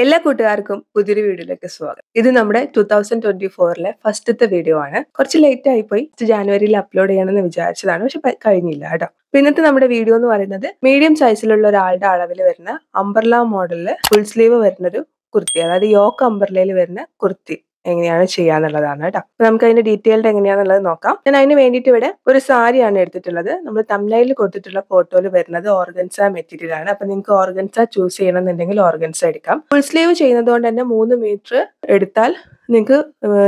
എല്ലാ കൂട്ടുകാർക്കും പുതിയൊരു വീഡിയോയിലേക്ക് സ്വാഗതം ഇത് നമ്മുടെ ടൂ തൗസൻഡ് ട്വന്റി ഫോറിലെ ഫസ്റ്റത്തെ വീഡിയോ ആണ് കുറച്ച് ലേറ്റ് ആയി പോയി ജാനുവരിയിൽ അപ്ലോഡ് ചെയ്യണമെന്ന് വിചാരിച്ചതാണ് പക്ഷെ കഴിഞ്ഞില്ല കേട്ടോ ഇന്നത്തെ നമ്മുടെ വീഡിയോ എന്ന് പറയുന്നത് മീഡിയം സൈസിലുള്ള ഒരാളുടെ അളവിൽ വരുന്ന അംബർല മോഡലില് ഫുൾ സ്ലീവ് വരുന്ന ഒരു കുർത്തി അതായത് യോക്ക് അംബർലയിൽ വരുന്ന കുർത്തി എങ്ങനെയാണ് ചെയ്യാന്നുള്ളതാണ് കേട്ടോ അപ്പൊ നമുക്ക് അതിന്റെ ഡീറ്റെയിൽഡ് എങ്ങനെയാണെന്നുള്ളത് നോക്കാം ഞാൻ അതിന് വേണ്ടിയിട്ട് ഇവിടെ ഒരു സാരിയാണ് എടുത്തിട്ടുള്ളത് നമ്മൾ തമിഴ്നാട്ടിൽ കൊടുത്തിട്ടുള്ള ഫോട്ടോയിൽ വരുന്നത് ഓർഗൻസ മെറ്റീരിയൽ ആണ് അപ്പൊ നിങ്ങൾക്ക് ഓർഗൻസ ചൂസ് ചെയ്യണമെന്നുണ്ടെങ്കിൽ ഓർഗൻസ എടുക്കാം ഫുൾ സ്ലീവ് ചെയ്യുന്നത് കൊണ്ട് തന്നെ മൂന്ന് മീറ്റർ എടുത്താൽ നിങ്ങൾക്ക്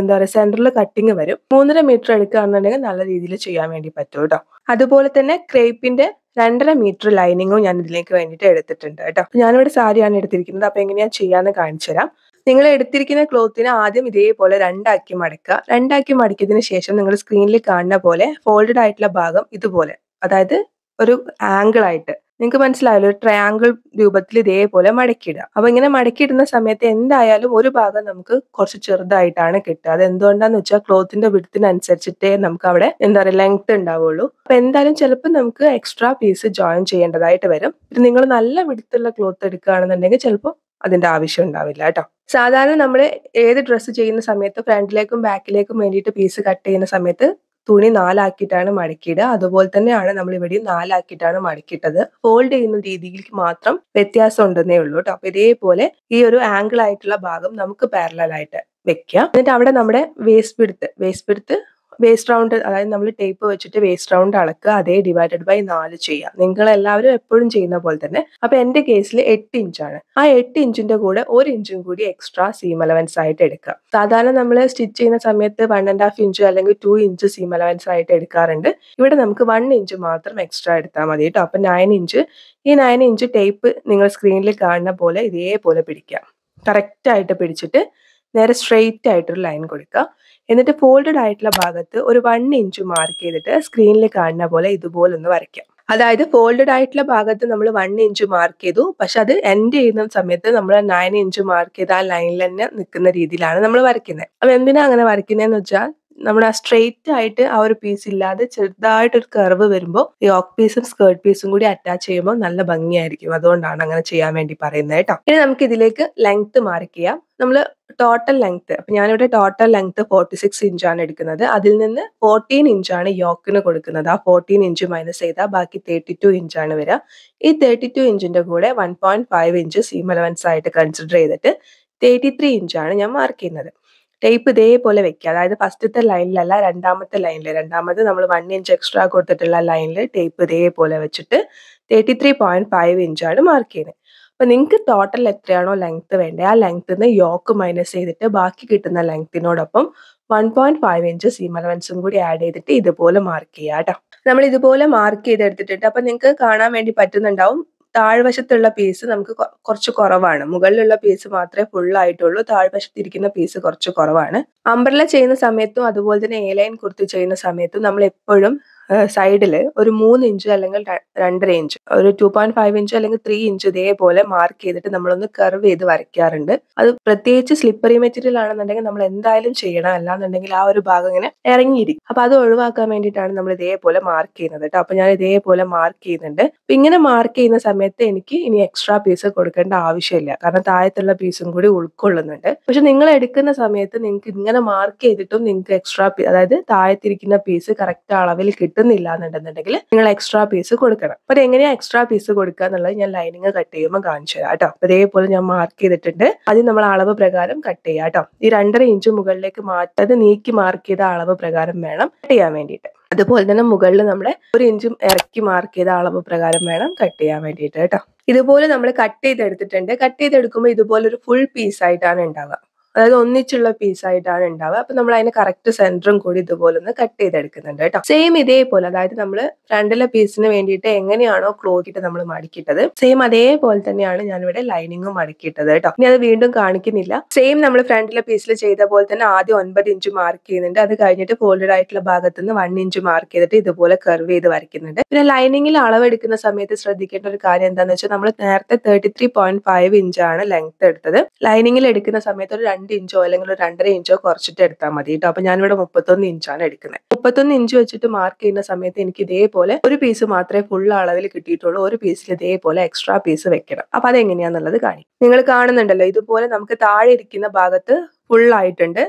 എന്താ പറയുക സെന്ററിൽ കട്ടിങ് വരും മൂന്നര മീറ്റർ എടുക്കുകയാണെന്നുണ്ടെങ്കിൽ നല്ല രീതിയിൽ ചെയ്യാൻ വേണ്ടി പറ്റും കേട്ടോ അതുപോലെ തന്നെ ക്രേപ്പിന്റെ രണ്ടര മീറ്റർ ലൈനിങ്ങും ഞാൻ ഇതിലേക്ക് വേണ്ടിയിട്ട് എടുത്തിട്ടുണ്ട് കേട്ടോ ഞാനിവിടെ സാരിയാണ് എടുത്തിരിക്കുന്നത് അപ്പൊ എങ്ങനെയാ ചെയ്യാന്ന് കാണിച്ചു തരാം നിങ്ങൾ എടുത്തിരിക്കുന്ന ക്ലോത്തിനെ ആദ്യം ഇതേപോലെ രണ്ടാക്കി മടക്കുക രണ്ടാക്കി മടക്കിയതിന് ശേഷം നിങ്ങൾ സ്ക്രീനിൽ കാണുന്ന പോലെ ഫോൾഡഡ് ആയിട്ടുള്ള ഭാഗം ഇതുപോലെ അതായത് ഒരു ആംഗിൾ ആയിട്ട് നിങ്ങൾക്ക് മനസ്സിലായാലോ ഒരു ട്രയാങ്കിൾ രൂപത്തിൽ ഇതേപോലെ മടക്കിയിടുക അപ്പൊ ഇങ്ങനെ മടക്കിയിടുന്ന സമയത്ത് എന്തായാലും ഒരു ഭാഗം നമുക്ക് കുറച്ച് ചെറുതായിട്ടാണ് കിട്ടുക അത് എന്തുകൊണ്ടാന്ന് വെച്ചാൽ ക്ലോത്തിന്റെ വിടുത്തിനനുസരിച്ചിട്ടേ നമുക്ക് അവിടെ എന്താ പറയുക ലെങ്ത് ഉണ്ടാവുള്ളൂ അപ്പൊ എന്തായാലും ചിലപ്പോൾ നമുക്ക് എക്സ്ട്രാ പീസ് ജോയിൻ ചെയ്യേണ്ടതായിട്ട് വരും ഇത് നിങ്ങൾ നല്ല വിടുത്തുള്ള ക്ലോത്ത് എടുക്കുകയാണെന്നുണ്ടെങ്കിൽ ചിലപ്പോൾ അതിന്റെ ആവശ്യം ഉണ്ടാവില്ല കേട്ടോ സാധാരണ നമ്മൾ ഏത് ഡ്രസ്സ് ചെയ്യുന്ന സമയത്ത് ഫ്രണ്ടിലേക്കും ബാക്കിലേക്കും വേണ്ടിയിട്ട് പീസ് കട്ട് ചെയ്യുന്ന സമയത്ത് തുണി നാലാക്കിയിട്ടാണ് മടക്കിയിടുക അതുപോലെ തന്നെയാണ് നമ്മൾ ഇവിടെയും നാലാക്കിയിട്ടാണ് മടക്കിയിട്ടത് ഫോൾഡ് ചെയ്യുന്ന രീതിയിലേക്ക് മാത്രം വ്യത്യാസം ഉണ്ടെന്നേ ഉള്ളൂ കേട്ടോ അപ്പൊ ഇതേപോലെ ഈ ഒരു ആംഗിൾ ആയിട്ടുള്ള ഭാഗം നമുക്ക് പാരലായിട്ട് വെക്കുക എന്നിട്ട് അവിടെ നമ്മുടെ വേസ്റ്റ് പിടുത്ത് വേസ്റ്റ് പിടുത്ത് വേസ്റ്റ് റൗണ്ട് അതായത് നമ്മൾ ടേപ്പ് വെച്ചിട്ട് വേസ്റ്റ് റൗണ്ട് അളക്കുക അതേ ഡിവൈഡഡ് ബൈ നാല് ചെയ്യുക നിങ്ങൾ എല്ലാവരും എപ്പോഴും ചെയ്യുന്ന പോലെ തന്നെ അപ്പൊ എന്റെ കേസിൽ എട്ട് ഇഞ്ചാണ് ആ എട്ട് ഇഞ്ചിന്റെ കൂടെ ഒരു ഇഞ്ചും കൂടി എക്സ്ട്രാ സീം അലവൻസ് ആയിട്ട് എടുക്കുക സാധാരണ നമ്മൾ സ്റ്റിച്ച് ചെയ്യുന്ന സമയത്ത് വൺ ആൻഡ് ഹാഫ് ഇഞ്ച് അല്ലെങ്കിൽ ടു ഇഞ്ച് സീം അലവൻസ് ആയിട്ട് എടുക്കാറുണ്ട് ഇവിടെ നമുക്ക് വൺ ഇഞ്ച് മാത്രം എക്സ്ട്രാ എടുത്താൽ മതി കേട്ടോ അപ്പൊ നയൻ ഇഞ്ച് ഈ നയൻ ഇഞ്ച് ടേപ്പ് നിങ്ങൾ സ്ക്രീനിൽ കാണുന്ന പോലെ ഇതേപോലെ പിടിക്കുക ആയിട്ട് പിടിച്ചിട്ട് നേരെ സ്ട്രെയിറ്റ് ആയിട്ടൊരു ലൈൻ കൊടുക്കുക എന്നിട്ട് ഫോൾഡഡ് ആയിട്ടുള്ള ഭാഗത്ത് ഒരു വൺ ഇഞ്ച് മാർക്ക് ചെയ്തിട്ട് സ്ക്രീനിൽ കാണുന്ന പോലെ ഇതുപോലെ ഒന്ന് വരയ്ക്കാം അതായത് ഫോൾഡഡ് ആയിട്ടുള്ള ഭാഗത്ത് നമ്മൾ വൺ ഇഞ്ച് മാർക്ക് ചെയ്തു പക്ഷെ അത് എൻഡ് ചെയ്യുന്ന സമയത്ത് നമ്മൾ നയൻ ഇഞ്ച് മാർക്ക് ചെയ്ത് ആ ലൈനിൽ തന്നെ നിൽക്കുന്ന രീതിയിലാണ് നമ്മൾ വരയ്ക്കുന്നത് അപ്പം എന്തിനാ അങ്ങനെ വരയ്ക്കുന്നതെന്ന് വെച്ചാൽ നമ്മൾ ആ സ്ട്രെയിറ്റ് ആയിട്ട് ആ ഒരു പീസ് ഇല്ലാതെ ചെറുതായിട്ട് ഒരു കർവ് വരുമ്പോൾ ഈ ഓക്ക് പീസും സ്കേർട്ട് പീസും കൂടി അറ്റാച്ച് ചെയ്യുമ്പോൾ നല്ല ഭംഗിയായിരിക്കും അതുകൊണ്ടാണ് അങ്ങനെ ചെയ്യാൻ വേണ്ടി പറയുന്നത് കേട്ടോ ഇനി നമുക്ക് ഇതിലേക്ക് ലെങ്ത് മാർക്ക് ചെയ്യാം നമ്മൾ ടോട്ടൽ ലെങ്ത്ത് അപ്പൊ ഞാനിവിടെ ടോട്ടൽ ലെങ്ത്ത് ഫോർട്ടി സിക്സ് ഇഞ്ചാണ് എടുക്കുന്നത് അതിൽ നിന്ന് ഫോർട്ടീൻ ഇഞ്ചാണ് യോക്കിന് കൊടുക്കുന്നത് ആ ഫോർട്ടീൻ ഇഞ്ച് മൈനസ് ചെയ്താൽ ബാക്കി തേർട്ടി ടു ഇഞ്ചാണ് വരിക ഈ തേർട്ടി ടു ഇഞ്ചിന്റെ കൂടെ one point five inch seam allowance ആയിട്ട് കൺസിഡർ ചെയ്തിട്ട് തേർട്ടി ത്രീ ഇഞ്ചാണ് ഞാൻ മാർക്ക് ചെയ്യുന്നത് ടേപ്പ് ഇതേപോലെ വെക്കുക അതായത് ഫസ്റ്റത്തെ ലൈനിലല്ല രണ്ടാമത്തെ ലൈനിൽ രണ്ടാമത് നമ്മൾ വൺ ഇഞ്ച് എക്സ്ട്രാ കൊടുത്തിട്ടുള്ള ലൈനിൽ ടേപ്പ് ഇതേപോലെ വെച്ചിട്ട് തേർട്ടി ത്രീ പോയിന്റ് ഫൈവ് ഇഞ്ചാണ് മാർക്ക് ചെയ്യുന്നത് അപ്പം നിങ്ങൾക്ക് ടോട്ടൽ എത്രയാണോ ലെങ്ത് വേണ്ടത് ആ ലെങ്ത് നിന്ന് യോക്ക് മൈനസ് ചെയ്തിട്ട് ബാക്കി കിട്ടുന്ന ലെങ്ത്തിനോടൊപ്പം one point five inch seam അലവൻസും കൂടി ആഡ് ചെയ്തിട്ട് ഇതുപോലെ മാർക്ക് ചെയ്യുക കേട്ടോ നമ്മൾ ഇതുപോലെ മാർക്ക് ചെയ്തെടുത്തിട്ടുണ്ട് അപ്പം നിങ്ങൾക്ക് കാണാൻ വേണ്ടി പറ്റുന്നുണ്ടാവും താഴ്വശത്തുള്ള പീസ് നമുക്ക് കുറച്ച് കുറവാണ് മുകളിലുള്ള പീസ് മാത്രമേ ഫുൾ ആയിട്ടുള്ളൂ ഇരിക്കുന്ന പീസ് കുറച്ച് കുറവാണ് അംബ്രല ചെയ്യുന്ന സമയത്തും അതുപോലെ തന്നെ എ ലൈൻ കുർത്തി ചെയ്യുന്ന സമയത്തും നമ്മൾ എപ്പോഴും സൈഡിൽ ഒരു മൂന്ന് ഇഞ്ച് അല്ലെങ്കിൽ രണ്ടര ഇഞ്ച് ഒരു ടു പോയിന്റ് ഫൈവ് ഇഞ്ച് അല്ലെങ്കിൽ ത്രീ ഇഞ്ച് ഇതേപോലെ മാർക്ക് ചെയ്തിട്ട് നമ്മളൊന്ന് കർവ് ചെയ്ത് വരയ്ക്കാറുണ്ട് അത് പ്രത്യേകിച്ച് സ്ലിപ്പറി മെറ്റീരിയൽ ആണെന്നുണ്ടെങ്കിൽ നമ്മൾ എന്തായാലും ചെയ്യണം അല്ലാന്നുണ്ടെങ്കിൽ ആ ഒരു ഭാഗം ഇങ്ങനെ ഇറങ്ങിയിരിക്കും അപ്പൊ അത് ഒഴിവാക്കാൻ വേണ്ടിയിട്ടാണ് നമ്മൾ ഇതേപോലെ മാർക്ക് ചെയ്യുന്നത് കേട്ടോ അപ്പൊ ഞാൻ ഇതേപോലെ മാർക്ക് ചെയ്യുന്നുണ്ട് ഇങ്ങനെ മാർക്ക് ചെയ്യുന്ന സമയത്ത് എനിക്ക് ഇനി എക്സ്ട്രാ പീസ് കൊടുക്കേണ്ട ആവശ്യമില്ല കാരണം താഴത്തുള്ള പീസും കൂടി ഉൾക്കൊള്ളുന്നുണ്ട് പക്ഷെ നിങ്ങൾ എടുക്കുന്ന സമയത്ത് നിങ്ങൾക്ക് ഇങ്ങനെ മാർക്ക് ചെയ്തിട്ടും നിങ്ങൾക്ക് എക്സ്ട്രാ അതായത് താഴത്തിരിക്കുന്ന പീസ് കറക്റ്റ് അളവിൽ കിട്ടും കിട്ടുന്നില്ല എന്നുണ്ടെന്നുണ്ടെങ്കിൽ നിങ്ങൾ എക്സ്ട്രാ പീസ് കൊടുക്കണം അപ്പൊ എങ്ങനെയാണ് എക്സ്ട്രാ പീസ് കൊടുക്കുക എന്നുള്ളത് ഞാൻ ലൈനിങ് കട്ട് ചെയ്യുമ്പോൾ കാണിച്ചു തരാം കേട്ടോ അതേപോലെ ഞാൻ മാർക്ക് ചെയ്തിട്ടുണ്ട് ആദ്യം നമ്മൾ അളവ് പ്രകാരം കട്ട് ചെയ്യാം കേട്ടോ ഈ രണ്ടര ഇഞ്ച് മുകളിലേക്ക് മാറ്റത് നീക്കി മാർക്ക് ചെയ്ത അളവ് പ്രകാരം വേണം കട്ട് ചെയ്യാൻ വേണ്ടിയിട്ട് അതുപോലെ തന്നെ മുകളിൽ നമ്മൾ ഒരു ഇഞ്ചും ഇറക്കി മാർക്ക് ചെയ്ത അളവ് പ്രകാരം വേണം കട്ട് ചെയ്യാൻ വേണ്ടിയിട്ട് കേട്ടോ ഇതുപോലെ നമ്മൾ കട്ട് ചെയ്തെടുത്തിട്ടുണ്ട് കട്ട് ചെയ്തെടുക്കുമ്പോൾ ഇതുപോലെ ഒരു ഫുൾ പീസ് ആയിട്ടാണ് ഉണ്ടാവുക അതായത് ഒന്നിച്ചുള്ള ആയിട്ടാണ് ഉണ്ടാവുക അപ്പൊ നമ്മൾ അതിന് കറക്റ്റ് സെന്ററും കൂടി ഇതുപോലെ ഒന്ന് കട്ട് ചെയ്തെടുക്കുന്നുണ്ട് കേട്ടോ സെയിം ഇതേപോലെ അതായത് നമ്മൾ ഫ്രണ്ടിലെ പീസിന് വേണ്ടിയിട്ട് എങ്ങനെയാണോ ക്ലോത്തിട്ട് നമ്മൾ മടക്കിയിട്ടത് സെയിം അതേപോലെ തന്നെയാണ് ഞാനിവിടെ ലൈനിങ്ങും മടക്കിയിട്ടത് കേട്ടോ ഇനി അത് വീണ്ടും കാണിക്കുന്നില്ല സെയിം നമ്മൾ ഫ്രണ്ടിലെ പീസിൽ ചെയ്ത പോലെ തന്നെ ആദ്യം ഒൻപത് ഇഞ്ച് മാർക്ക് ചെയ്യുന്നുണ്ട് അത് കഴിഞ്ഞിട്ട് ഫോൾഡഡ് ആയിട്ടുള്ള ഭാഗത്ത് നിന്ന് വൺ ഇഞ്ച് മാർക്ക് ചെയ്തിട്ട് ഇതുപോലെ കർവ് ചെയ്ത് വരയ്ക്കുന്നുണ്ട് പിന്നെ ലൈനിങ്ങിൽ അളവെടുക്കുന്ന സമയത്ത് ശ്രദ്ധിക്കേണ്ട ഒരു കാര്യം എന്താണെന്ന് വെച്ചാൽ നമ്മൾ നേരത്തെ തേർട്ടി ത്രീ പോയിന്റ് ഫൈവ് ഇഞ്ചാണ് ലെങ്ത് എടുത്തത് ലൈനിങ്ങിൽ എടുക്കുന്ന സമയത്ത് ഒരു രണ്ട് ഇഞ്ചോ അല്ലെങ്കിൽ രണ്ടര ഇഞ്ചോ കുറച്ചിട്ട് എടുത്താൽ മതി കേട്ടോ അപ്പൊ ഞാനിവിടെ മുപ്പത്തൊന്ന് ഇഞ്ചാണ് എടുക്കുന്നത് മുപ്പത്തൊന്ന് ഇഞ്ച് വെച്ചിട്ട് മാർക്ക് ചെയ്യുന്ന സമയത്ത് എനിക്ക് ഇതേപോലെ ഒരു പീസ് മാത്രമേ ഫുൾ അളവിൽ കിട്ടിയിട്ടുള്ളൂ ഒരു പീസിൽ ഇതേപോലെ എക്സ്ട്രാ പീസ് വെക്കണം അപ്പൊ അതെങ്ങനെയാന്നുള്ളത് കാണിക്കും നിങ്ങൾ കാണുന്നുണ്ടല്ലോ ഇതുപോലെ നമുക്ക് താഴെ ഇരിക്കുന്ന ഭാഗത്ത് ഫുൾ ആയിട്ടുണ്ട്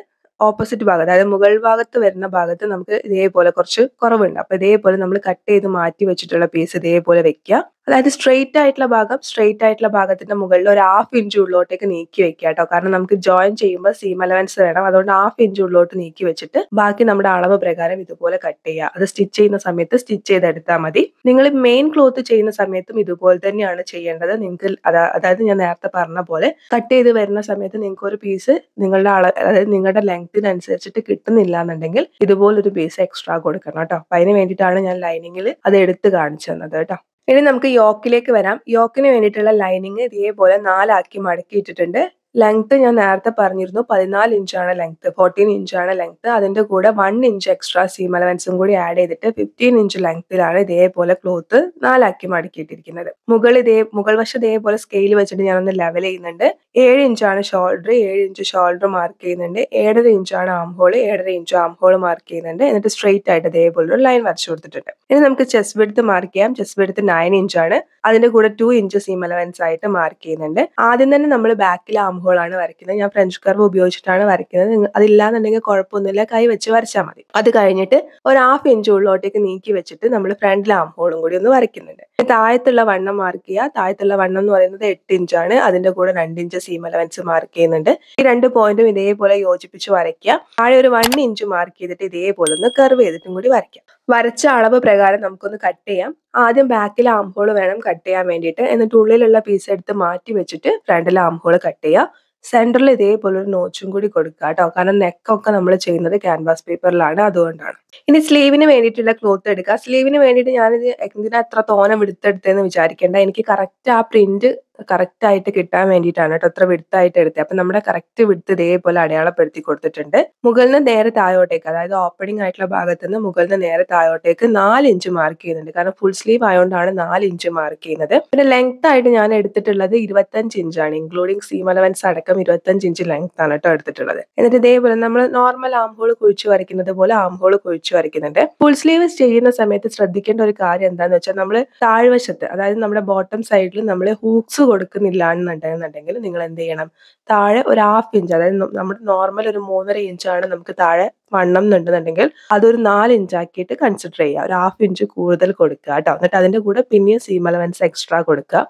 ഓപ്പോസിറ്റ് ഭാഗത്ത് അതായത് മുകൾ ഭാഗത്ത് വരുന്ന ഭാഗത്ത് നമുക്ക് ഇതേപോലെ കുറച്ച് കുറവുണ്ട് അപ്പൊ ഇതേപോലെ നമ്മൾ കട്ട് ചെയ്ത് മാറ്റി വെച്ചിട്ടുള്ള പീസ് ഇതേപോലെ വെക്കുക അതായത് സ്ട്രെയിറ്റ് ആയിട്ടുള്ള ഭാഗം സ്ട്രെയിറ്റ് ആയിട്ടുള്ള ഭാഗത്തിന്റെ മുകളിൽ ഒരു ഹാഫ് ഇഞ്ച് ഉള്ളിലോട്ടേക്ക് നീക്കി വെക്കുക കേട്ടോ കാരണം നമുക്ക് ജോയിൻ ചെയ്യുമ്പോൾ സീം അലവൻസ് വേണം അതുകൊണ്ട് ഹാഫ് ഇഞ്ച് ഉള്ളിലോട്ട് നീക്കി വെച്ചിട്ട് ബാക്കി നമ്മുടെ അളവ് പ്രകാരം ഇതുപോലെ കട്ട് ചെയ്യുക അത് സ്റ്റിച്ച് ചെയ്യുന്ന സമയത്ത് സ്റ്റിച്ച് ചെയ്തെടുത്താൽ മതി നിങ്ങൾ മെയിൻ ക്ലോത്ത് ചെയ്യുന്ന സമയത്തും ഇതുപോലെ തന്നെയാണ് ചെയ്യേണ്ടത് നിങ്ങൾക്ക് അതായത് ഞാൻ നേരത്തെ പറഞ്ഞ പോലെ കട്ട് ചെയ്ത് വരുന്ന സമയത്ത് നിങ്ങൾക്ക് ഒരു പീസ് നിങ്ങളുടെ അള അതായത് നിങ്ങളുടെ ലെങ്തിനനുസരിച്ചിട്ട് കിട്ടുന്നില്ല എന്നുണ്ടെങ്കിൽ ഇതുപോലൊരു പീസ് എക്സ്ട്രാ കൊടുക്കണം കേട്ടോ അപ്പൊ അതിന് വേണ്ടിയിട്ടാണ് ഞാൻ ലൈനിങ്ങിൽ അത് എടുത്ത് കാണിച്ചു തന്നത് കേട്ടോ ഇനി നമുക്ക് യോക്കിലേക്ക് വരാം യോക്കിന് വേണ്ടിയിട്ടുള്ള ലൈനിങ് ഇതേപോലെ നാലാക്കി മടക്കിയിട്ടിട്ടുണ്ട് ലെങ്ത്ത് ഞാൻ നേരത്തെ പറഞ്ഞിരുന്നു പതിനാല് ഇഞ്ചാണ് ലെങ്ത്ത് ഫോർട്ടീൻ ഇഞ്ചാണ് ലെങ്ത്ത് അതിൻ്റെ കൂടെ വൺ ഇഞ്ച് എക്സ്ട്രാ സീം അലവൻസും കൂടി ആഡ് ചെയ്തിട്ട് ഫിഫ്റ്റീൻ ഇഞ്ച് ലെങ്ത്തിലാണ് ഇതേപോലെ ക്ലോത്ത് നാലാക്കി മടക്കിയിട്ടിരിക്കുന്നത് മുകൾ ഇതേ മുകൾ വശം ഇതേപോലെ സ്കെയിൽ വെച്ചിട്ട് ഞാനൊന്ന് ലെവൽ ചെയ്യുന്നുണ്ട് ഏഴ് ഇഞ്ചാണ് ഷോൾഡർ ഏഴ് ഇഞ്ച് ഷോൾഡർ മാർക്ക് ചെയ്യുന്നുണ്ട് ഏഴര ഇഞ്ചാണ് ആം ഹോൾ ഏഴര ഇഞ്ച് ആം ഹോൾ മാർക്ക് ചെയ്യുന്നുണ്ട് എന്നിട്ട് സ്ട്രെയിറ്റ് ആയിട്ട് ഇതേപോലെ ഒരു ലൈൻ വരച്ചു കൊടുത്തിട്ടുണ്ട് ഇനി നമുക്ക് ചെസ് വിടുത്ത് മാർക്ക് ചെയ്യാം ചെസ് വിടുത്ത് നയൻ ഇഞ്ചാണ് അതിന്റെ കൂടെ ടു ഇഞ്ച് സീം അലവൻസ് ആയിട്ട് മാർക്ക് ചെയ്യുന്നുണ്ട് ആദ്യം തന്നെ നമ്മൾ ബാക്കിൽ ആം ഹോളാണ് വരയ്ക്കുന്നത് ഞാൻ ഫ്രഞ്ച് കർവ് ഉപയോഗിച്ചിട്ടാണ് വരയ്ക്കുന്നത് അതില്ലാന്നുണ്ടെങ്കിൽ കുഴപ്പമൊന്നുമില്ല കൈ വെച്ച് വരച്ചാൽ മതി അത് കഴിഞ്ഞിട്ട് ഒരു ഹാഫ് ഇഞ്ച് ഉള്ളിലോട്ടേക്ക് നീക്കി വെച്ചിട്ട് നമ്മൾ ഫ്രണ്ടിൽ ആം ഹോളും കൂടി ഒന്ന് വരയ്ക്കുന്നുണ്ട് താഴത്തുള്ള വണ്ണം മാർക്ക് ചെയ്യുക താഴത്തുള്ള വണ്ണം എന്ന് പറയുന്നത് എട്ട് ഇഞ്ചാണ് അതിന്റെ കൂടെ രണ്ട് ഇഞ്ച് സീം അലവൻസ് മാർക്ക് ചെയ്യുന്നുണ്ട് ഈ രണ്ട് പോയിന്റും ഇതേപോലെ യോജിപ്പിച്ച് വരയ്ക്കുക താഴെ ഒരു വൺ ഇഞ്ച് മാർക്ക് ചെയ്തിട്ട് ഇതേപോലെ ഒന്ന് കർവ് ചെയ്തിട്ടും കൂടി വരയ്ക്കാം വരച്ച അളവ് പ്രകാരം നമുക്കൊന്ന് കട്ട് ചെയ്യാം ആദ്യം ബാക്കിൽ ആംഹോൾ വേണം കട്ട് ചെയ്യാൻ വേണ്ടിയിട്ട് എന്നിട്ട് ഉള്ളിലുള്ള പീസ് എടുത്ത് മാറ്റി വെച്ചിട്ട് ഫ്രണ്ടിൽ ആംഹോൾ കട്ട് ചെയ്യാം സെൻറ്ററിൽ ഇതേപോലെ ഒരു നോച്ചും കൂടി കൊടുക്കുക കേട്ടോ കാരണം നെക്കൊക്കെ നമ്മൾ ചെയ്യുന്നത് ക്യാൻവാസ് പേപ്പറിലാണ് അതുകൊണ്ടാണ് ഇനി സ്ലീവിന് വേണ്ടിയിട്ടുള്ള ക്ലോത്ത് എടുക്കുക സ്ലീവിന് വേണ്ടിയിട്ട് ഞാനിത് എന്തിനാ എത്ര തോനം എടുത്തെടുത്തതെന്ന് വിചാരിക്കേണ്ട എനിക്ക് കറക്റ്റ് ആ പ്രിന്റ് കറക്റ്റ് ആയിട്ട് കിട്ടാൻ വേണ്ടിയിട്ടാണ് കേട്ടോ അത്ര വിടുത്തായിട്ട് എടുത്തത് അപ്പൊ നമ്മുടെ കറക്റ്റ് വിടുത്ത് ഇതേപോലെ അടയാളപ്പെടുത്തി കൊടുത്തിട്ടുണ്ട് മുകളിൽ നിന്ന് നേരെ താഴോട്ടേക്ക് അതായത് ഓപ്പണിംഗ് ആയിട്ടുള്ള ഭാഗത്ത് നിന്ന് മുകളിൽ നിന്ന് നേരെ താഴോട്ടേക്ക് നാല് ഇഞ്ച് മാർക്ക് ചെയ്യുന്നുണ്ട് കാരണം ഫുൾ സ്ലീവ് ആയതുകൊണ്ടാണ് നാല് ഇഞ്ച് മാർക്ക് ചെയ്യുന്നത് പിന്നെ ലെങ്ത് ആയിട്ട് ഞാൻ എടുത്തിട്ടുള്ളത് ഇരുപത്തഞ്ച് ഇഞ്ചാണ് ഇൻക്ലൂഡിങ് സീം അലവൻസ് അടക്കം മൊത്തം ഇരുപത്തഞ്ച് ഇഞ്ച് ലെങ്ത് ആണ് കേട്ടോ എടുത്തിട്ടുള്ളത് എന്നിട്ട് ഇതേപോലെ നമ്മൾ നോർമൽ ആംഹോൾ ഹോൾ കുഴിച്ചു വരയ്ക്കുന്നത് പോലെ ആം ഹോൾ കുഴിച്ചു വരയ്ക്കുന്നുണ്ട് ഫുൾ സ്ലീവ് ചെയ്യുന്ന സമയത്ത് ശ്രദ്ധിക്കേണ്ട ഒരു കാര്യം എന്താണെന്ന് വെച്ചാൽ നമ്മൾ താഴ്വശത്ത് അതായത് നമ്മുടെ ബോട്ടം സൈഡിൽ നമ്മൾ ഹൂക്സ് കൊടുക്കുന്നില്ല എന്നുണ്ടെന്നുണ്ടെങ്കിൽ നിങ്ങൾ എന്ത് ചെയ്യണം താഴെ ഒരു ഹാഫ് ഇഞ്ച് അതായത് നമ്മുടെ നോർമൽ ഒരു മൂന്നര ഇഞ്ചാണ് നമുക്ക് താഴെ വണ്ണം എന്നുണ്ടെന്നുണ്ടെങ്കിൽ അതൊരു നാല് ഇഞ്ചാക്കിയിട്ട് കൺസിഡർ ചെയ്യുക ഒരു ഹാഫ് ഇഞ്ച് കൂടുതൽ കൊടുക്കുക കേട്ടോ എന്നിട്ട് അതിൻ്റെ കൂടെ പിന്നെയും സീം അലവൻസ് എക്സ്ട്രാ കൊടുക്കുക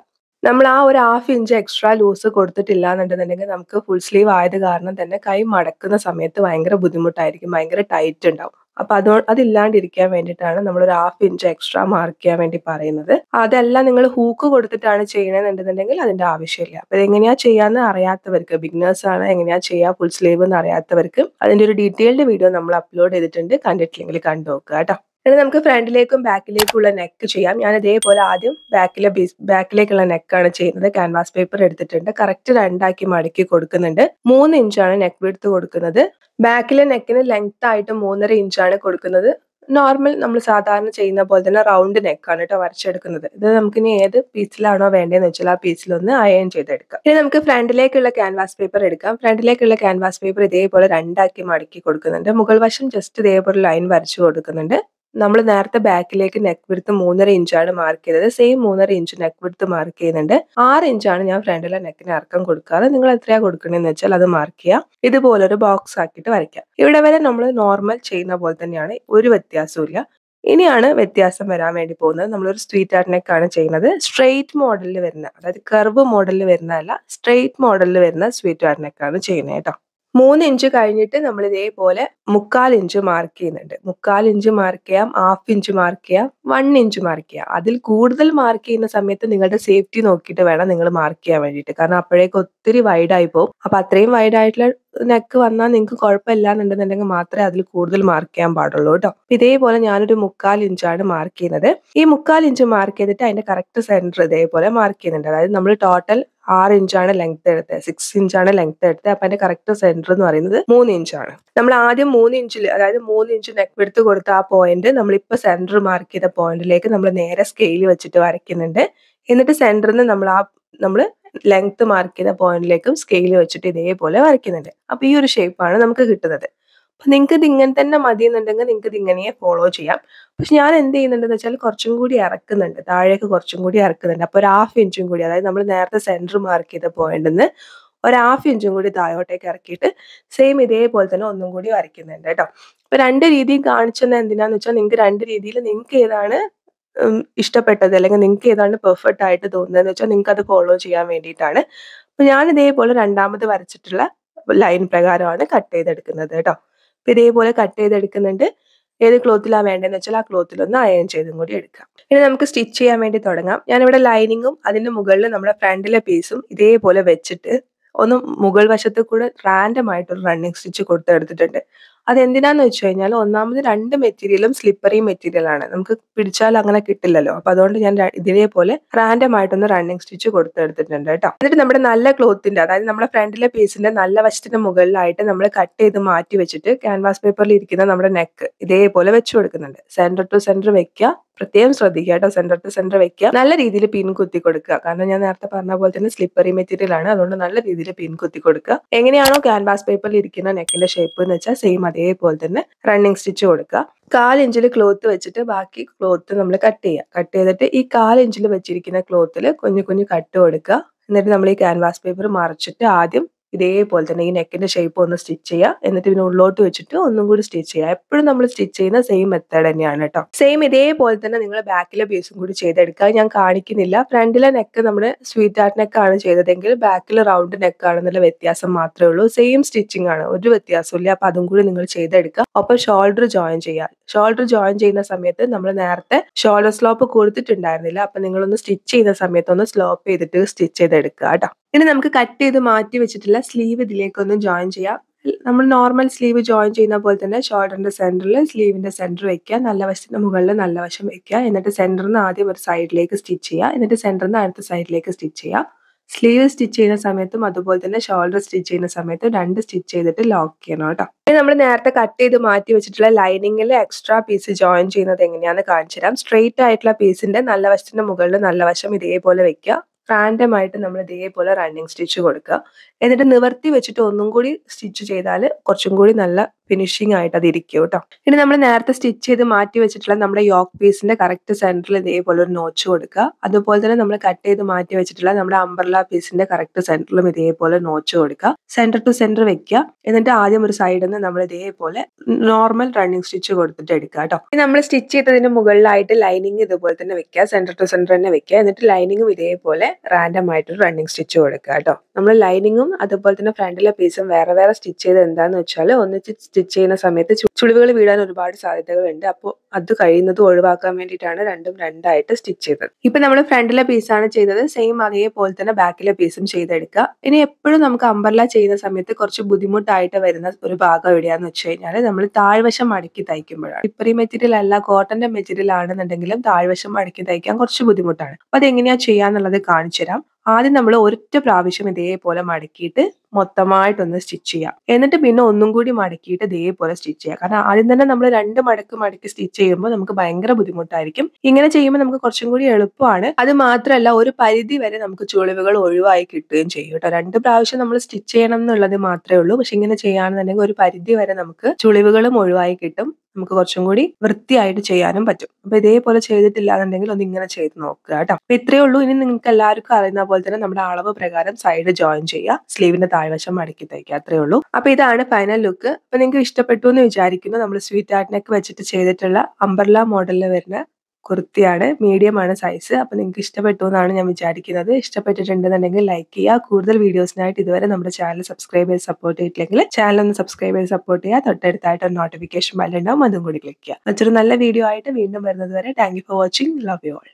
നമ്മൾ ആ ഒരു ഹാഫ് ഇഞ്ച് എക്സ്ട്രാ ലൂസ് കൊടുത്തിട്ടില്ല എന്നുണ്ടെന്നുണ്ടെങ്കിൽ നമുക്ക് ഫുൾ സ്ലീവ് ആയത് കാരണം തന്നെ കൈ മടക്കുന്ന സമയത്ത് ഭയങ്കര ബുദ്ധിമുട്ടായിരിക്കും ഭയങ്കര ടൈറ്റ് ഉണ്ടാവും അപ്പൊ അതോ അതില്ലാണ്ടിരിക്കാൻ വേണ്ടിയിട്ടാണ് നമ്മൾ ഒരു ഹാഫ് ഇഞ്ച് എക്സ്ട്രാ മാർക്ക് ചെയ്യാൻ വേണ്ടി പറയുന്നത് അതെല്ലാം നിങ്ങൾ ഹൂക്ക് കൊടുത്തിട്ടാണ് ചെയ്യണമെന്നുണ്ടെന്നുണ്ടെങ്കിൽ അതിന്റെ ആവശ്യമില്ല അപ്പൊ എങ്ങനെയാ ചെയ്യാന്ന് അറിയാത്തവർക്ക് ബിഗ്നേഴ്സ് ആണ് എങ്ങനെയാ ചെയ്യാ ഫുൾ സ്ലീവ് എന്ന് അറിയാത്തവർക്ക് അതിന്റെ ഒരു ഡീറ്റെയിൽഡ് വീഡിയോ നമ്മൾ അപ്ലോഡ് ചെയ്തിട്ടുണ്ട് കണ്ടിട്ടില്ലെങ്കിൽ കണ്ടു നോക്കുക കേട്ടോ ഇനി നമുക്ക് ഫ്രണ്ടിലേക്കും ബാക്കിലേക്കുള്ള നെക്ക് ചെയ്യാം ഞാൻ ഇതേപോലെ ആദ്യം ബാക്കിലെ ബാക്കിലേക്കുള്ള നെക്കാണ് ചെയ്യുന്നത് ക്യാൻവാസ് പേപ്പർ എടുത്തിട്ടുണ്ട് കറക്റ്റ് രണ്ടാക്കി മടക്കി കൊടുക്കുന്നുണ്ട് മൂന്ന് ഇഞ്ചാണ് നെക്ക് വിടുത്ത് കൊടുക്കുന്നത് ബാക്കിലെ നെക്കിന് ലെങ്ത് ആയിട്ട് മൂന്നര ഇഞ്ചാണ് കൊടുക്കുന്നത് നോർമൽ നമ്മൾ സാധാരണ ചെയ്യുന്ന പോലെ തന്നെ റൗണ്ട് നെക്കാണ് കേട്ടോ വരച്ചെടുക്കുന്നത് ഇത് നമുക്ക് ഇനി ഏത് പീസിലാണോ വേണ്ടതെന്ന് വെച്ചാൽ ആ പീസിലൊന്ന് അയൺ ചെയ്തെടുക്കാം ഇനി നമുക്ക് ഫ്രണ്ടിലേക്കുള്ള ക്യാൻവാസ് പേപ്പർ എടുക്കാം ഫ്രണ്ടിലേക്കുള്ള ക്യാൻവാസ് പേപ്പർ ഇതേപോലെ രണ്ടാക്കി മടക്കി കൊടുക്കുന്നുണ്ട് മുകൾ വശം ജസ്റ്റ് ഇതേപോലെ ലൈൻ വരച്ചു കൊടുക്കുന്നുണ്ട് നമ്മൾ നേരത്തെ ബാക്കിലേക്ക് നെക്ക് വിടുത്ത് മൂന്നര ഇഞ്ചാണ് മാർക്ക് ചെയ്തത് സെയിം മൂന്നര ഇഞ്ച് നെക്ക് വിടുത്ത് മാർക്ക് ചെയ്യുന്നുണ്ട് ആറ് ഇഞ്ചാണ് ഞാൻ ഫ്രണ്ടിലെ നെക്കിന് അർക്കം കൊടുക്കാറ് നിങ്ങൾ എത്രയാ കൊടുക്കണമെന്ന് വെച്ചാൽ അത് മാർക്ക് ചെയ്യാം ഇതുപോലെ ഒരു ബോക്സ് ആക്കിയിട്ട് വരയ്ക്കാം ഇവിടെ വരെ നമ്മൾ നോർമൽ ചെയ്യുന്ന പോലെ തന്നെയാണ് ഒരു വ്യത്യാസവും ഇനിയാണ് വ്യത്യാസം വരാൻ വേണ്ടി പോകുന്നത് നമ്മളൊരു സ്ട്രീറ്റ് ആർട്ടിനേക്കാണ് ചെയ്യുന്നത് സ്ട്രെയിറ്റ് മോഡലിൽ വരുന്ന അതായത് കർവ് മോഡലിൽ വരുന്നതല്ല സ്ട്രെയിറ്റ് മോഡലിൽ വരുന്ന സ്വീറ്റ് ആർട്ടിനേക്കാണ് നെക്കാണ് ചെയ്യുന്നത് കേട്ടോ മൂന്ന് ഇഞ്ച് കഴിഞ്ഞിട്ട് നമ്മൾ ഇതേപോലെ മുക്കാൽ ഇഞ്ച് മാർക്ക് ചെയ്യുന്നുണ്ട് മുക്കാൽ ഇഞ്ച് മാർക്ക് ചെയ്യാം ഹാഫ് ഇഞ്ച് മാർക്ക് ചെയ്യാം വൺ ഇഞ്ച് മാർക്ക് ചെയ്യാം അതിൽ കൂടുതൽ മാർക്ക് ചെയ്യുന്ന സമയത്ത് നിങ്ങളുടെ സേഫ്റ്റി നോക്കിയിട്ട് വേണം നിങ്ങൾ മാർക്ക് ചെയ്യാൻ വേണ്ടിയിട്ട് കാരണം അപ്പോഴേക്ക് ഒത്തിരി വൈഡായി പോകും അപ്പൊ അത്രയും വൈഡായിട്ടുള്ള നെക്ക് വന്നാൽ നിങ്ങൾക്ക് കുഴപ്പമില്ല എന്നുണ്ടെന്നുണ്ടെങ്കിൽ മാത്രമേ അതിൽ കൂടുതൽ മാർക്ക് ചെയ്യാൻ പാടുള്ളൂ കേട്ടോ ഇതേപോലെ ഞാനൊരു മുക്കാൽ ഇഞ്ചാണ് മാർക്ക് ചെയ്യുന്നത് ഈ മുക്കാൽ ഇഞ്ച് മാർക്ക് ചെയ്തിട്ട് അതിന്റെ കറക്റ്റ് സെന്റർ ഇതേപോലെ മാർക്ക് ചെയ്യുന്നുണ്ട് അതായത് നമ്മൾ ടോട്ടൽ ആറ് ഇഞ്ചാണ് ലെങ്ത് എടുത്തത് സിക്സ് ഇഞ്ചാണ് ലെങ്ത് എടുത്തത് അപ്പൊ അതിന്റെ കറക്റ്റ് സെന്റർ എന്ന് പറയുന്നത് മൂന്ന് ഇഞ്ചാണ് നമ്മൾ ആദ്യം മൂന്ന് ഇഞ്ചിൽ അതായത് മൂന്ന് ഇഞ്ച് നെക്ക് എടുത്ത് കൊടുത്ത ആ പോയിന്റ് നമ്മളിപ്പോ സെന്റർ മാർക്ക് ചെയ്ത പോയിന്റിലേക്ക് നമ്മൾ നേരെ സ്കെയിൽ വെച്ചിട്ട് വരയ്ക്കുന്നുണ്ട് എന്നിട്ട് സെന്ററിൽ നിന്ന് നമ്മൾ ആ നമ്മൾ ലെങ്ത് മാർക്ക് ചെയ്ത പോയിന്റിലേക്കും സ്കെയിൽ വെച്ചിട്ട് ഇതേപോലെ വരയ്ക്കുന്നുണ്ട് അപ്പൊ ഈ ഒരു ഷേപ്പാണ് നമുക്ക് കിട്ടുന്നത് അപ്പൊ നിങ്ങൾക്ക് ഇത് ഇങ്ങനെ തന്നെ മതി എന്നുണ്ടെങ്കിൽ നിങ്ങൾക്ക് ഇതിങ്ങനെയെ ഫോളോ ചെയ്യാം പക്ഷെ ഞാൻ എന്ത് ചെയ്യുന്നുണ്ടെന്ന് വെച്ചാൽ കുറച്ചും കൂടി ഇറക്കുന്നുണ്ട് താഴേക്ക് കുറച്ചും കൂടി ഇറക്കുന്നുണ്ട് അപ്പോൾ ഒരു ഹാഫ് ഇഞ്ചും കൂടി അതായത് നമ്മൾ നേരത്തെ സെന്റർ മാർക്ക് ചെയ്ത പോയിന്റിൽ നിന്ന് ഒരു ഹാഫ് ഇഞ്ചും കൂടി താഴോട്ടേക്ക് ഇറക്കിയിട്ട് സെയിം ഇതേപോലെ തന്നെ ഒന്നും കൂടി വരയ്ക്കുന്നുണ്ട് കേട്ടോ അപ്പോൾ രണ്ട് രീതിയും കാണിച്ചെന്ന് എന്തിനാന്ന് വെച്ചാൽ നിങ്ങൾക്ക് രണ്ട് രീതിയിൽ നിങ്ങൾക്ക് ഏതാണ് ഇഷ്ടപ്പെട്ടത് അല്ലെങ്കിൽ നിങ്ങൾക്ക് ഏതാണ് പെർഫെക്റ്റ് ആയിട്ട് തോന്നുന്നതെന്ന് വെച്ചാൽ നിങ്ങൾക്ക് അത് ഫോളോ ചെയ്യാൻ വേണ്ടിയിട്ടാണ് അപ്പൊ ഞാൻ ഇതേപോലെ രണ്ടാമത് വരച്ചിട്ടുള്ള ലൈൻ പ്രകാരമാണ് കട്ട് ചെയ്തെടുക്കുന്നത് കേട്ടോ ഇതേപോലെ കട്ട് ചെയ്തെടുക്കുന്നുണ്ട് ഏത് ക്ലോത്തിലാണ് വേണ്ടതെന്ന് വെച്ചാൽ ആ ക്ലോത്തിൽ ഒന്ന് അയൺ ചെയ്തും കൂടി എടുക്കാം ഇനി നമുക്ക് സ്റ്റിച്ച് ചെയ്യാൻ വേണ്ടി തുടങ്ങാം ഞാനിവിടെ ലൈനിങ്ങും അതിൻ്റെ മുകളിൽ നമ്മുടെ ഫ്രണ്ടിലെ പീസും ഇതേപോലെ വെച്ചിട്ട് ഒന്ന് മുകൾ വശത്ത് കൂടെ റാൻഡം ആയിട്ടൊരു ഒരു റണ്ണിങ് സ്റ്റിച്ച് കൊടുത്തെടുത്തിട്ടുണ്ട് അതെന്തിനാന്ന് വെച്ച് കഴിഞ്ഞാൽ ഒന്നാമത് രണ്ട് മെറ്റീരിയലും സ്ലിപ്പറി മെറ്റീരിയലാണ് നമുക്ക് പിടിച്ചാൽ അങ്ങനെ കിട്ടില്ലല്ലോ അപ്പൊ അതുകൊണ്ട് ഞാൻ ഇതേപോലെ റാൻഡം ആയിട്ടൊന്ന് റണ്ണിങ് സ്റ്റിച്ച് കൊടുത്തെടുത്തിട്ടുണ്ട് കേട്ടോ എന്നിട്ട് നമ്മുടെ നല്ല ക്ലോത്തിന്റെ അതായത് നമ്മുടെ ഫ്രണ്ടിലെ പീസിന്റെ നല്ല വശത്തിന്റെ മുകളിലായിട്ട് നമ്മൾ കട്ട് ചെയ്ത് മാറ്റി വെച്ചിട്ട് ക്യാൻവാസ് പേപ്പറിൽ ഇരിക്കുന്ന നമ്മുടെ നെക്ക് ഇതേപോലെ വെച്ചു കൊടുക്കുന്നുണ്ട് സെന്റർ ടു സെന്റർ വെക്കുക പ്രത്യേകം ശ്രദ്ധിക്കുക കേട്ടോ സെന്റർ ടു സെന്റർ വെക്കുക നല്ല രീതിയിൽ പിൻ കുത്തി കൊടുക്കുക കാരണം ഞാൻ നേരത്തെ പറഞ്ഞ പോലെ തന്നെ സ്ലിപ്പറി മെറ്റീരിയൽ ആണ് അതുകൊണ്ട് നല്ല രീതിയിൽ പിൻ കുത്തി കൊടുക്കുക എങ്ങനെയാണോ ക്യാൻവാസ് പേപ്പറിൽ ഇരിക്കുന്ന നെക്കിന്റെ ഷേപ്പ് എന്ന് വെച്ചാൽ സെയിം അതേപോലെ തന്നെ റണ്ണിങ് സ്റ്റിച്ച് കൊടുക്കുക കാലിഞ്ചിൽ ക്ലോത്ത് വെച്ചിട്ട് ബാക്കി ക്ലോത്ത് നമ്മൾ കട്ട് ചെയ്യുക കട്ട് ചെയ്തിട്ട് ഈ കാലിഞ്ചിൽ വെച്ചിരിക്കുന്ന ക്ലോത്തിൽ കുഞ്ഞു കുഞ്ഞു കട്ട് കൊടുക്കുക എന്നിട്ട് നമ്മൾ ഈ ക്യാൻവാസ് പേപ്പർ മറിച്ചിട്ട് ആദ്യം ഇതേപോലെ തന്നെ ഈ നെക്കിന്റെ ഷേപ്പ് ഒന്ന് സ്റ്റിച്ച് ചെയ്യുക എന്നിട്ട് ഇതിന് ഉള്ളോട്ട് വെച്ചിട്ട് ഒന്നും കൂടി സ്റ്റിച്ച് ചെയ്യുക എപ്പോഴും നമ്മൾ സ്റ്റിച്ച് ചെയ്യുന്ന സെയിം മെത്തേഡ് തന്നെയാണ് കേട്ടോ സെയിം ഇതേപോലെ തന്നെ നിങ്ങൾ ബാക്കിലെ പീസും കൂടി ചെയ്തെടുക്കുക ഞാൻ കാണിക്കുന്നില്ല ഫ്രണ്ടിലെ നെക്ക് നമ്മുടെ സ്വീറ്റ് ഹാർട്ട് നെക്കാണ് ചെയ്തതെങ്കിൽ ബാക്കിൽ റൗണ്ട് നെക്കാണെന്നുള്ള വ്യത്യാസം മാത്രമേ ഉള്ളൂ സെയിം സ്റ്റിച്ചിങ് ആണ് ഒരു വ്യത്യാസമില്ല അപ്പൊ അതും കൂടി നിങ്ങൾ ചെയ്തെടുക്കുക ഒപ്പം ഷോൾഡർ ജോയിൻ ചെയ്യുക ഷോൾഡർ ജോയിൻ ചെയ്യുന്ന സമയത്ത് നമ്മൾ നേരത്തെ ഷോൾഡർ സ്ലോപ്പ് കൊടുത്തിട്ടുണ്ടായിരുന്നില്ല നിങ്ങൾ നിങ്ങളൊന്ന് സ്റ്റിച്ച് ചെയ്യുന്ന സമയത്ത് ഒന്ന് സ്ലോപ്പ് ചെയ്തിട്ട് സ്റ്റിച്ച് ചെയ്തെടുക്കുക കേട്ടോ ഇനി നമുക്ക് കട്ട് ചെയ്ത് മാറ്റി വെച്ചിട്ടുള്ള സ്ലീവ് ഇതിലേക്കൊന്ന് ജോയിൻ ചെയ്യാം നമ്മൾ നോർമൽ സ്ലീവ് ജോയിൻ ചെയ്യുന്ന പോലെ തന്നെ ഷോൾഡറിന്റെ സെന്ററിൽ സ്ലീവിന്റെ സെന്റർ വെക്കുക നല്ല വശത്തിന്റെ മുകളിൽ നല്ല വശം വെക്കുക എന്നിട്ട് സെന്ററിൽ നിന്ന് ആദ്യം ഒരു സൈഡിലേക്ക് സ്റ്റിച്ച് ചെയ്യുക എന്നിട്ട് സെന്ററിൽ നിന്ന് അടുത്ത സൈഡിലേക്ക് സ്റ്റിച്ച് ചെയ്യുക സ്ലീവ് സ്റ്റിച്ച് ചെയ്യുന്ന സമയത്തും അതുപോലെ തന്നെ ഷോൾഡർ സ്റ്റിച്ച് ചെയ്യുന്ന സമയത്തും രണ്ട് സ്റ്റിച്ച് ചെയ്തിട്ട് ലോക്ക് ചെയ്യണം കേട്ടോ ഇനി നമ്മൾ നേരത്തെ കട്ട് ചെയ്ത് മാറ്റി വെച്ചിട്ടുള്ള ലൈനിങ്ങിൽ എക്സ്ട്രാ പീസ് ജോയിൻ ചെയ്യുന്നത് എങ്ങനെയാണെന്ന് കാണിച്ചു തരാം സ്ട്രെയിറ്റ് ആയിട്ടുള്ള പീസിന്റെ നല്ല വശത്തിന്റെ മുകളിൽ നല്ല വശം ഇതേപോലെ വെക്കുക റാൻഡം ആയിട്ട് നമ്മൾ ഇതേപോലെ റണ്ണിങ് സ്റ്റിച്ച് കൊടുക്കുക എന്നിട്ട് നിവർത്തി വെച്ചിട്ട് ഒന്നും കൂടി സ്റ്റിച്ച് ചെയ്താൽ കുറച്ചും കൂടി നല്ല ഫിനിഷിംഗ് ആയിട്ട് അത് ഇരിക്കും കേട്ടോ ഇനി നമ്മൾ നേരത്തെ സ്റ്റിച്ച് ചെയ്ത് മാറ്റി വെച്ചിട്ടുള്ള നമ്മുടെ യോക്ക് പീസിന്റെ കറക്റ്റ് സെന്ററിൽ ഇതേപോലെ ഒരു നോച്ച് കൊടുക്കുക അതുപോലെ തന്നെ നമ്മൾ കട്ട് ചെയ്ത് മാറ്റി വെച്ചിട്ടുള്ള നമ്മുടെ അംബ്രല പീസിന്റെ കറക്റ്റ് സെന്ററിലും ഇതേപോലെ നോച്ച് കൊടുക്കുക സെന്റർ ടു സെന്റർ വെക്കുക എന്നിട്ട് ആദ്യം ഒരു സൈഡിൽ നിന്ന് നമ്മൾ ഇതേപോലെ നോർമൽ റണ്ണിങ് സ്റ്റിച്ച് കൊടുത്തിട്ട് എടുക്കുക കേട്ടോ നമ്മൾ സ്റ്റിച്ച് ചെയ്തതിന് മുകളിലായിട്ട് ലൈനിങ് ഇതുപോലെ തന്നെ വെക്കുക സെന്റർ ടു സെന്റർ തന്നെ വെക്കുക എന്നിട്ട് ലൈനിങ്ങും ഇതേപോലെ റാൻഡം ആയിട്ട് റണ്ണിങ് സ്റ്റിച്ച് കൊടുക്കുക കേട്ടോ നമ്മൾ ലൈനിങ്ങും അതുപോലെ തന്നെ ഫ്രണ്ടിലെ പീസും വേറെ വേറെ സ്റ്റിച്ച് ചെയ്ത് എന്താന്ന് വെച്ചാൽ ഒന്നിച്ച് സ്റ്റിച്ച് ചെയ്യുന്ന സമയത്ത് ചുളിവുകൾ വീഴാൻ ഒരുപാട് സാധ്യതകളുണ്ട് അപ്പോൾ അത് കഴിയുന്നത് ഒഴിവാക്കാൻ വേണ്ടിയിട്ടാണ് രണ്ടും രണ്ടായിട്ട് സ്റ്റിച്ച് ചെയ്തത് ഇപ്പൊ നമ്മൾ ഫ്രണ്ടിലെ പീസാണ് ചെയ്തത് സെയിം അതേപോലെ തന്നെ ബാക്കിലെ പീസും ചെയ്തെടുക്കുക ഇനി എപ്പോഴും നമുക്ക് അമ്പർല ചെയ്യുന്ന സമയത്ത് കുറച്ച് ബുദ്ധിമുട്ടായിട്ട് വരുന്ന ഒരു ഭാഗം എവിടെയാന്ന് വെച്ച് കഴിഞ്ഞാൽ നമ്മൾ താഴ്വശം മടക്കി തയ്ക്കുമ്പോഴാണ് ഇപ്പറി മെറ്റീരിയൽ അല്ല കോട്ടന്റെ മെറ്റീരിയൽ ആണെന്നുണ്ടെങ്കിലും താഴ്വശം മടക്കി തയ്ക്കാൻ കുറച്ച് ബുദ്ധിമുട്ടാണ് അപ്പൊ അതെങ്ങനെയാ ചെയ്യാന്നുള്ളത് കാണിച്ചു തരാം ആദ്യം നമ്മൾ ഒരൊറ്റ പ്രാവശ്യം ഇതേപോലെ മടക്കിയിട്ട് മൊത്തമായിട്ടൊന്ന് സ്റ്റിച്ച് ചെയ്യാം എന്നിട്ട് പിന്നെ ഒന്നും കൂടി മടക്കിയിട്ട് ഇതേപോലെ സ്റ്റിച്ച് ചെയ്യാം കാരണം ആദ്യം തന്നെ നമ്മൾ രണ്ട് മടക്ക് മടക്കി സ്റ്റിച്ച് ചെയ്യുമ്പോൾ നമുക്ക് ഭയങ്കര ബുദ്ധിമുട്ടായിരിക്കും ഇങ്ങനെ ചെയ്യുമ്പോൾ നമുക്ക് കുറച്ചും കൂടി എളുപ്പമാണ് അത് മാത്രമല്ല ഒരു പരിധി വരെ നമുക്ക് ചുളിവുകൾ ഒഴിവായി കിട്ടുകയും ചെയ്യും കേട്ടോ രണ്ട് പ്രാവശ്യം നമ്മൾ സ്റ്റിച്ച് ചെയ്യണം എന്നുള്ളത് മാത്രമേ ഉള്ളൂ പക്ഷെ ഇങ്ങനെ ചെയ്യുകയാണെന്നുണ്ടെങ്കിൽ ഒരു പരിധി വരെ നമുക്ക് ചുളിവുകളും ഒഴിവായി കിട്ടും നമുക്ക് കുറച്ചും കൂടി വൃത്തിയായിട്ട് ചെയ്യാനും പറ്റും അപ്പൊ ഇതേപോലെ ചെയ്തിട്ടില്ലാന്നുണ്ടെങ്കിൽ ഒന്ന് ഇങ്ങനെ ചെയ്ത് നോക്കുക കേട്ടോ അപ്പൊ ഇത്രയേ ഉള്ളൂ ഇനി നിങ്ങൾക്ക് എല്ലാവർക്കും അറിയുന്ന പോലെ തന്നെ നമ്മുടെ അളവ് പ്രകാരം സൈഡ് ജോയിൻ ചെയ്യുക സ്ലീവിന്റെ താഴെ താഴ്വശം മടക്കി തയ്ക്കുക അത്രേ ഉള്ളൂ അപ്പൊ ഇതാണ് ഫൈനൽ ലുക്ക് അപ്പൊ നിങ്ങൾക്ക് ഇഷ്ടപ്പെട്ടു എന്ന് വിചാരിക്കുന്നു നമ്മൾ സ്വീറ്റ് ആർട്ടിനൊക്കെ വെച്ചിട്ട് ചെയ്തിട്ടുള്ള അംബർല മോഡലിൽ വരുന്ന കുർത്തിയാണ് മീഡിയം ആണ് സൈസ് അപ്പോൾ നിങ്ങൾക്ക് ഇഷ്ടപ്പെട്ടു എന്നാണ് ഞാൻ വിചാരിക്കുന്നത് ഇഷ്ടപ്പെട്ടിട്ടുണ്ടെന്നുണ്ടെങ്കിൽ ലൈക്ക് ചെയ്യുക കൂടുതൽ വീഡിയോസിനായിട്ട് ഇതുവരെ നമ്മുടെ ചാനൽ സബ്സ്ക്രൈബ് ചെയ്ത് സപ്പോർട്ട് ചെയ്തിട്ടില്ലെങ്കിൽ ചാനൽ ഒന്ന് സബ്സ്ക്രൈബ് ചെയ്ത് സപ്പോർട്ട് ചെയ്യുക തൊട്ടടുത്തായിട്ട് ഒരു നോട്ടിഫിക്കേഷൻ ബെല്ലുണ്ടാവും അതും കൂടി ക്ലിക്ക് ചെയ്യുക മറ്റൊരു നല്ല വീഡിയോ ആയിട്ട് വീണ്ടും വരുന്നത് വരെ thank you for watching love you all